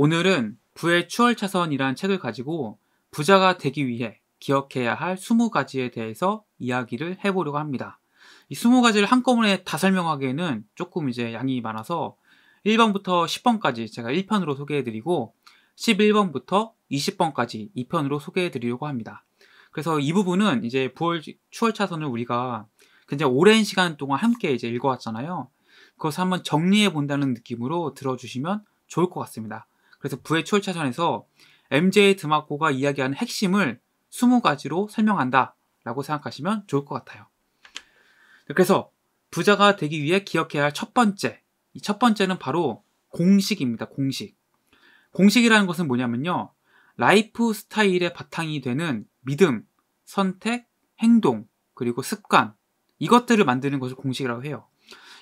오늘은 부의 추월차선이란 책을 가지고 부자가 되기 위해 기억해야 할 20가지에 대해서 이야기를 해보려고 합니다. 이 20가지를 한꺼번에 다 설명하기에는 조금 이제 양이 많아서 1번부터 10번까지 제가 1편으로 소개해드리고 11번부터 20번까지 2편으로 소개해드리려고 합니다. 그래서 이 부분은 이제 부월 추월차선을 우리가 굉장히 오랜 시간 동안 함께 이제 읽어왔잖아요. 그것을 한번 정리해 본다는 느낌으로 들어주시면 좋을 것 같습니다. 그래서 부의 추월차전에서 MJ 드마코가 이야기하는 핵심을 20가지로 설명한다 라고 생각하시면 좋을 것 같아요. 그래서 부자가 되기 위해 기억해야 할 첫 번째, 이첫 번째는 바로 공식입니다. 공식. 공식이라는 것은 뭐냐면요. 라이프 스타일의 바탕이 되는 믿음, 선택, 행동, 그리고 습관, 이것들을 만드는 것을 공식이라고 해요.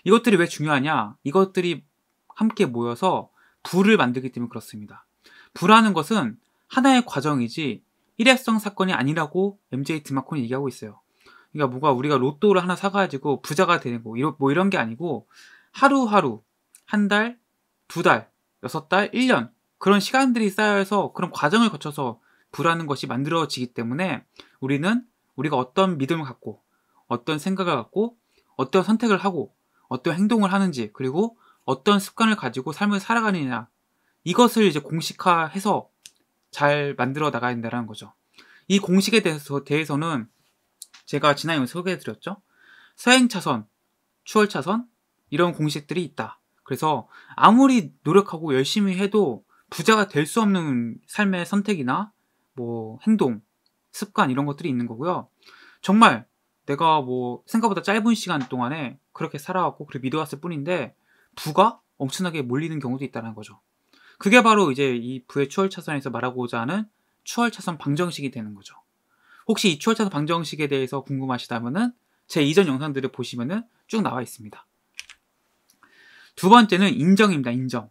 이것들이 왜 중요하냐? 이것들이 함께 모여서 불을 만들기 때문에 그렇습니다. 불라는 것은 하나의 과정이지 일회성 사건이 아니라고 MJ 드마콘이 얘기하고 있어요. 그러니까 뭐가 우리가 로또를 하나 사가지고 부자가 되는 거, 이뭐 이런 게 아니고 하루하루, 한 달, 두 달, 여섯 달, 일 년 그런 시간들이 쌓여서 그런 과정을 거쳐서 불라는 것이 만들어지기 때문에 우리는 우리가 어떤 믿음을 갖고 어떤 생각을 갖고 어떤 선택을 하고 어떤 행동을 하는지 그리고 어떤 습관을 가지고 삶을 살아가느냐 이것을 이제 공식화해서 잘 만들어 나가야 된다는 거죠. 이 공식에 대해서 대해서는 제가 지난 영상에 소개해 드렸죠. 서행차선, 추월차선 이런 공식들이 있다. 그래서 아무리 노력하고 열심히 해도 부자가 될 수 없는 삶의 선택이나 뭐 행동, 습관 이런 것들이 있는 거고요. 정말 내가 뭐 생각보다 짧은 시간 동안에 그렇게 살아왔고 그렇게 믿어왔을 뿐인데 부가 엄청나게 몰리는 경우도 있다는 거죠. 그게 바로 이제 이 부의 추월 차선에서 말하고자 하는 추월 차선 방정식이 되는 거죠. 혹시 이 추월 차선 방정식에 대해서 궁금하시다면은 제 이전 영상들을 보시면은 쭉 나와 있습니다. 두 번째는 인정입니다. 인정.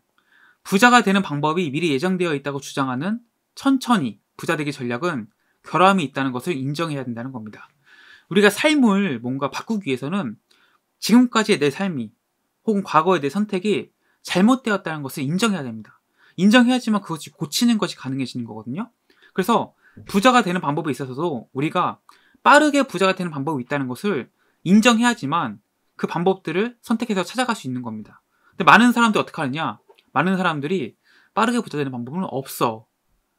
부자가 되는 방법이 미리 예정되어 있다고 주장하는 천천히 부자 되기 전략은 결함이 있다는 것을 인정해야 된다는 겁니다. 우리가 삶을 뭔가 바꾸기 위해서는 지금까지의 내 삶이 혹은 과거에 내 선택이 잘못되었다는 것을 인정해야 됩니다. 인정해야지만 그것이 고치는 것이 가능해지는 거거든요. 그래서 부자가 되는 방법에 있어서도 우리가 빠르게 부자가 되는 방법이 있다는 것을 인정해야지만 그 방법들을 선택해서 찾아갈 수 있는 겁니다. 근데 많은 사람들이 어떻게 하느냐? 많은 사람들이 빠르게 부자 되는 방법은 없어.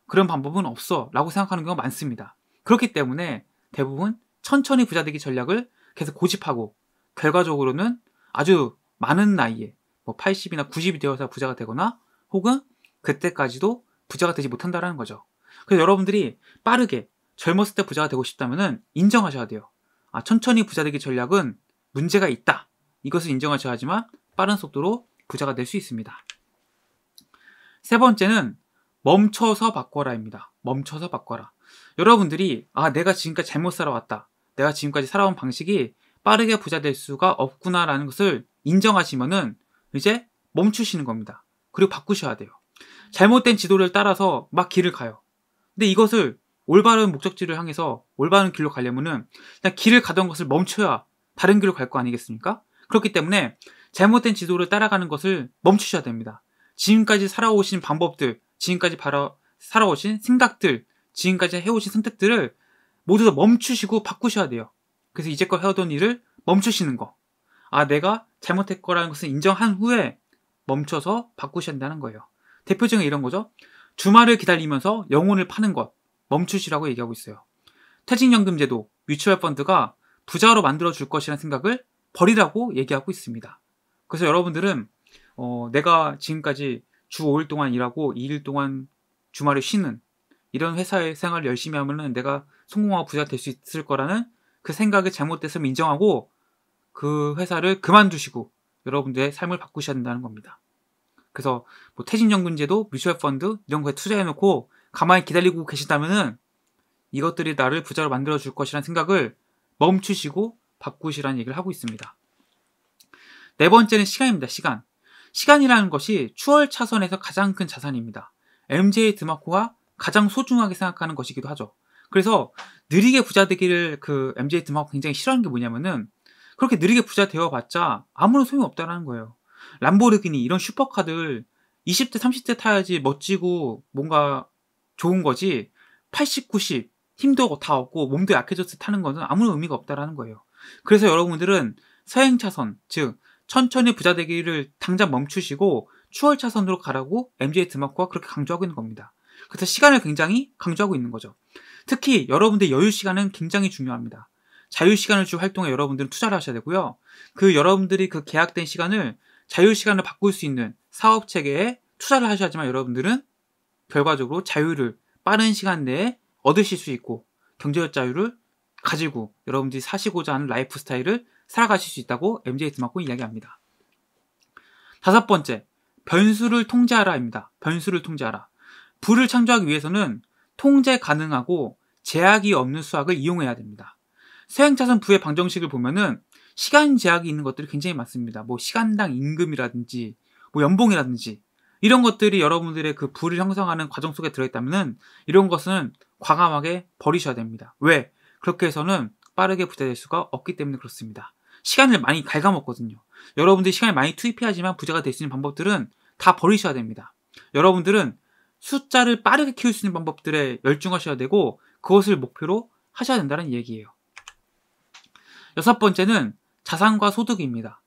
그런 방법은 없어. 라고 생각하는 경우가 많습니다. 그렇기 때문에 대부분 천천히 부자 되기 전략을 계속 고집하고 결과적으로는 아주 많은 나이에 뭐 80이나 90이 되어서 부자가 되거나 혹은 그때까지도 부자가 되지 못한다라는 거죠. 그래서 여러분들이 빠르게 젊었을 때 부자가 되고 싶다면 인정하셔야 돼요. 아, 천천히 부자 되기 전략은 문제가 있다. 이것을 인정하셔야 하지만 빠른 속도로 부자가 될 수 있습니다. 세 번째는 멈춰서 바꿔라입니다. 멈춰서 바꿔라. 여러분들이 아 내가 지금까지 잘못 살아왔다. 내가 지금까지 살아온 방식이 빠르게 부자 될 수가 없구나라는 것을 인정하시면은 이제 멈추시는 겁니다. 그리고 바꾸셔야 돼요. 잘못된 지도를 따라서 막 길을 가요. 근데 이것을 올바른 목적지를 향해서 올바른 길로 가려면은 그냥 길을 가던 것을 멈춰야 다른 길로 갈 거 아니겠습니까? 그렇기 때문에 잘못된 지도를 따라가는 것을 멈추셔야 됩니다. 지금까지 살아오신 방법들, 지금까지 바로 살아오신 생각들, 지금까지 해오신 선택들을 모두 다 멈추시고 바꾸셔야 돼요. 그래서 이제껏 해오던 일을 멈추시는 거. 아, 내가 잘못했거라는 것을 인정한 후에 멈춰서 바꾸셔야 된다는 거예요. 대표적인 이런 거죠. 주말을 기다리면서 영혼을 파는 것, 멈추시라고 얘기하고 있어요. 퇴직연금제도, 뮤치얼 펀드가 부자로 만들어줄 것이라는 생각을 버리라고 얘기하고 있습니다. 그래서 여러분들은 어, 내가 지금까지 주 5일 동안 일하고 2일 동안 주말에 쉬는 이런 회사의 생활을 열심히 하면은 내가 성공하고 부자 될 수 있을 거라는 그 생각이 잘못됐으면 인정하고 그 회사를 그만두시고 여러분들의 삶을 바꾸셔야 된다는 겁니다. 그래서 뭐 퇴직연금제도, 뮤추얼 펀드 이런 거에 투자해놓고 가만히 기다리고 계신다면은 이것들이 나를 부자로 만들어 줄 것이라는 생각을 멈추시고 바꾸시라는 얘기를 하고 있습니다. 네 번째는 시간입니다. 시간. 시간이라는 것이 추월 차선에서 가장 큰 자산입니다. MJ 드마코가 가장 소중하게 생각하는 것이기도 하죠. 그래서 느리게 부자 되기를 그 MJ 드마코 굉장히 싫어하는 게 뭐냐면은 그렇게 느리게 부자 되어봤자 아무런 소용이 없다라는 거예요. 람보르기니 이런 슈퍼카들 20대, 30대 타야지 멋지고 뭔가 좋은 거지 80, 90 힘도 다 없고 몸도 약해졌을 타는 것은 아무런 의미가 없다라는 거예요. 그래서 여러분들은 서행차선, 즉 천천히 부자 되기를 당장 멈추시고 추월차선으로 가라고 MJ 드마코가 그렇게 강조하고 있는 겁니다. 그래서 시간을 굉장히 강조하고 있는 거죠. 특히 여러분들의 여유 시간은 굉장히 중요합니다. 자유시간을 주 활동에 여러분들은 투자를 하셔야 되고요. 그 여러분들이 그 계약된 시간을 자유시간을 바꿀 수 있는 사업 체계에 투자를 하셔야지만 여러분들은 결과적으로 자유를 빠른 시간 내에 얻으실 수 있고 경제적 자유를 가지고 여러분들이 사시고자 하는 라이프 스타일을 살아가실 수 있다고 MJ 드마콘 이야기합니다. 다섯 번째, 변수를 통제하라입니다. 변수를 통제하라. 부를 창조하기 위해서는 통제 가능하고 제약이 없는 수학을 이용해야 됩니다. 서양차선 부의 방정식을 보면은 시간 제약이 있는 것들이 굉장히 많습니다. 뭐 시간당 임금이라든지 뭐 연봉이라든지 이런 것들이 여러분들의 그 부를 형성하는 과정 속에 들어있다면은 이런 것은 과감하게 버리셔야 됩니다. 왜? 그렇게 해서는 빠르게 부자 될 수가 없기 때문에 그렇습니다. 시간을 많이 갉아먹거든요. 여러분들이 시간을 많이 투입해야지만 부자가 될 수 있는 방법들은 다 버리셔야 됩니다. 여러분들은 숫자를 빠르게 키울 수 있는 방법들에 열중하셔야 되고 그것을 목표로 하셔야 된다는 얘기예요. 여섯 번째는 자산과 소득입니다.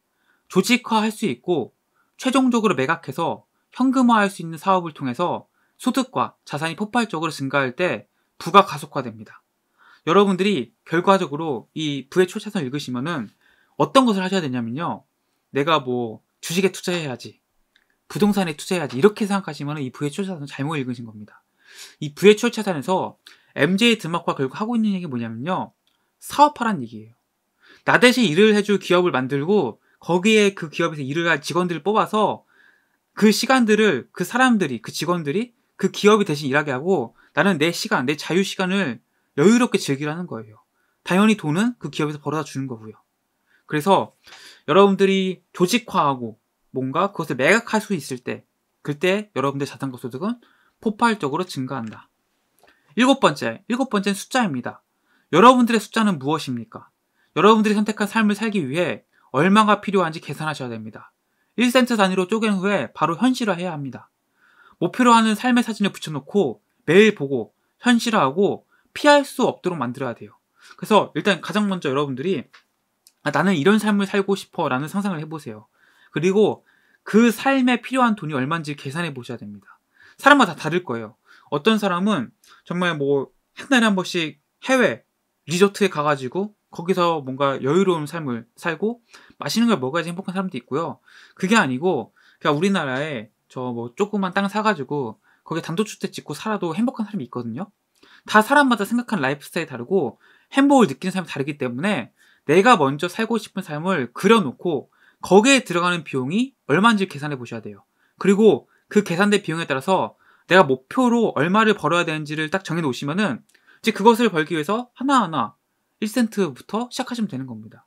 조직화할 수 있고 최종적으로 매각해서 현금화할 수 있는 사업을 통해서 소득과 자산이 폭발적으로 증가할 때 부가 가속화됩니다. 여러분들이 결과적으로 이 부의 초차선 을 읽으시면은 어떤 것을 하셔야 되냐면요. 내가 뭐 주식에 투자해야지. 부동산에 투자해야지. 이렇게 생각하시면 이 부의 초차선을 잘못 읽으신 겁니다. 이 부의 초차선에서 MJ 드막과 결국 하고 있는 얘기 뭐냐면요. 사업하란 얘기예요. 나 대신 일을 해줄 기업을 만들고 거기에 그 기업에서 일을 할 직원들을 뽑아서 그 시간들을 그 사람들이 그 직원들이 그 기업이 대신 일하게 하고 나는 내 시간 내 자유 시간을 여유롭게 즐기라는 거예요. 당연히 돈은 그 기업에서 벌어다 주는 거고요. 그래서 여러분들이 조직화하고 뭔가 그것을 매각할 수 있을 때 그때 여러분들 자산가 소득은 폭발적으로 증가한다. 일곱 번째, 일곱 번째는 숫자입니다. 여러분들의 숫자는 무엇입니까? 여러분들이 선택한 삶을 살기 위해 얼마가 필요한지 계산하셔야 됩니다. 1센트 단위로 쪼갠 후에 바로 현실화해야 합니다. 목표로 하는 삶의 사진을 붙여놓고 매일 보고 현실화하고 피할 수 없도록 만들어야 돼요. 그래서 일단 가장 먼저 여러분들이 아, 나는 이런 삶을 살고 싶어 라는 상상을 해보세요. 그리고 그 삶에 필요한 돈이 얼마인지 계산해 보셔야 됩니다. 사람마다 다를 거예요. 어떤 사람은 정말 뭐 한 달에 한 번씩 해외 리조트에 가가지고 거기서 뭔가 여유로운 삶을 살고 맛있는 걸 먹어야지 행복한 사람도 있고요. 그게 아니고 그냥 그러니까 우리나라에 저 뭐 조그만 땅 사가지고 거기에 단독주택 짓고 살아도 행복한 사람이 있거든요. 다 사람마다 생각하는 라이프 스타일이 다르고 행복을 느끼는 사람이 다르기 때문에 내가 먼저 살고 싶은 삶을 그려놓고 거기에 들어가는 비용이 얼마인지 계산해 보셔야 돼요. 그리고 그 계산된 비용에 따라서 내가 목표로 얼마를 벌어야 되는지를 딱 정해 놓으시면은 이제 그것을 벌기 위해서 하나하나 1센트부터 시작하시면 되는 겁니다.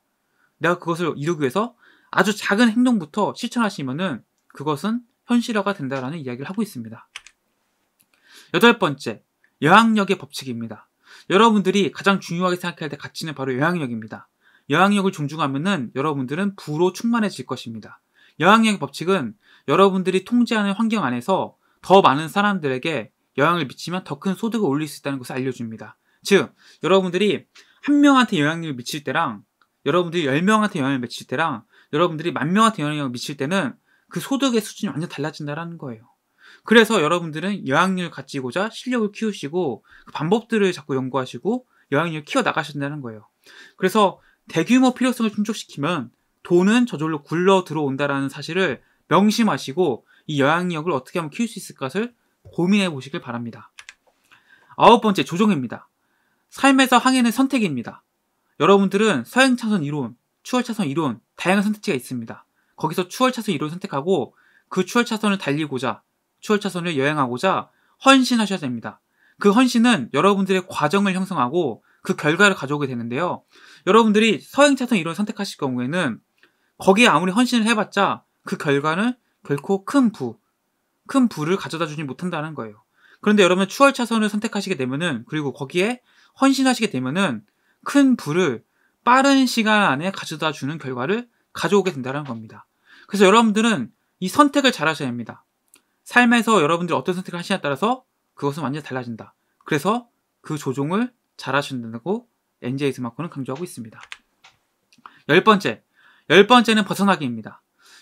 내가 그것을 이루기 위해서 아주 작은 행동부터 실천하시면은 그것은 현실화가 된다라는 이야기를 하고 있습니다. 여덟 번째, 영향력의 법칙입니다. 여러분들이 가장 중요하게 생각해야 될 가치는 바로 영향력입니다. 영향력을 존중하면은 여러분들은 부로 충만해질 것입니다. 영향력의 법칙은 여러분들이 통제하는 환경 안에서 더 많은 사람들에게 영향을 미치면 더 큰 소득을 올릴 수 있다는 것을 알려줍니다. 즉, 여러분들이 한 명한테 영향력을 미칠 때랑 여러분들이 1 0명한테 영향을 미칠 때랑 여러분들이 만 명한테 영향력을 미칠 때는 그 소득의 수준이 완전 달라진다라는 거예요. 그래서 여러분들은 영향력을 가지고자 실력을 키우시고 그 방법들을 자꾸 연구하시고 영향력을 키워 나가신다는 거예요. 그래서 대규모 필요성을 충족시키면 돈은 저절로 굴러 들어온다라는 사실을 명심하시고 이 영향력을 어떻게 하면 키울 수있을 것을 고민해 보시길 바랍니다. 아홉 번째 조정입니다. 삶에서 항해는 선택입니다. 여러분들은 서행 차선 이론, 추월 차선 이론, 다양한 선택지가 있습니다. 거기서 추월 차선 이론을 선택하고 그 추월 차선을 달리고자, 추월 차선을 여행하고자 헌신하셔야 됩니다. 그 헌신은 여러분들의 과정을 형성하고 그 결과를 가져오게 되는데요. 여러분들이 서행 차선 이론을 선택하실 경우에는 거기에 아무리 헌신을 해봤자 그 결과는 결코 큰 부, 큰 부를 가져다 주지 못한다는 거예요. 그런데 여러분 추월 차선을 선택하시게 되면은 그리고 거기에 헌신하시게 되면은 큰 부를 빠른 시간 안에 가져다 주는 결과를 가져오게 된다는 겁니다. 그래서 여러분들은 이 선택을 잘 하셔야 합니다. 삶에서 여러분들이 어떤 선택을 하시냐에 따라서 그것은 완전히 달라진다. 그래서 그 조종을 잘 하신다고 n j 스마크는 강조하고 있습니다. 열 번째. 열 번째는 벗어나기입니다.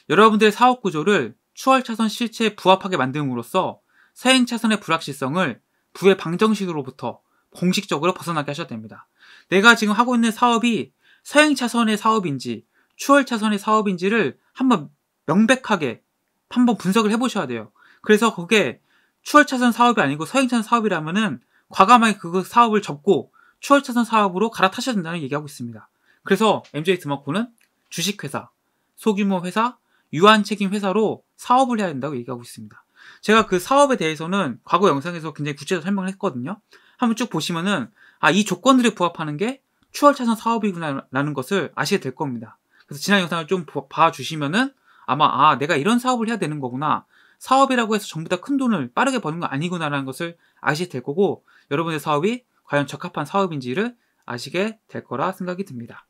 여러분들의 사업 구조를 추월차선 실체에 부합하게 만듦으로써 사행차선의 불확실성을 부의 방정식으로부터 공식적으로 벗어나게 하셔도 됩니다. 내가 지금 하고 있는 사업이 서행 차선의 사업인지 추월 차선의 사업인지를 한번 명백하게 한번 분석을 해보셔야 돼요. 그래서 그게 추월 차선 사업이 아니고 서행 차선 사업이라면은 과감하게 그 사업을 접고 추월 차선 사업으로 갈아타셔야 된다는 얘기하고 있습니다. 그래서 MJ 스마코는 주식회사, 소규모 회사, 유한 책임 회사로 사업을 해야 된다고 얘기하고 있습니다. 제가 그 사업에 대해서는 과거 영상에서 굉장히 구체적으로 설명을 했거든요. 한번 쭉 보시면은 아 이 조건들이 부합하는 게 추월차선 사업이구나라는 것을 아시게 될 겁니다. 그래서 지난 영상을 좀 봐주시면은 아마 아 내가 이런 사업을 해야 되는 거구나 사업이라고 해서 전부 다 큰 돈을 빠르게 버는 거 아니구나라는 것을 아시게 될 거고 여러분의 사업이 과연 적합한 사업인지를 아시게 될 거라 생각이 듭니다.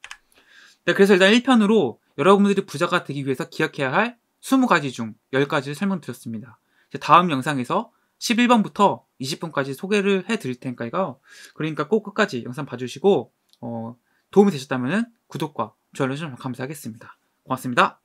네, 그래서 일단 1편으로 여러분들이 부자가 되기 위해서 기억해야 할 20가지 중 10가지를 설명드렸습니다. 다음 영상에서 11번부터 20분까지 소개를 해드릴 테니까요. 그러니까 꼭 끝까지 영상 봐주시고 어, 도움이 되셨다면 구독과 좋아요 좀 감사하겠습니다. 고맙습니다.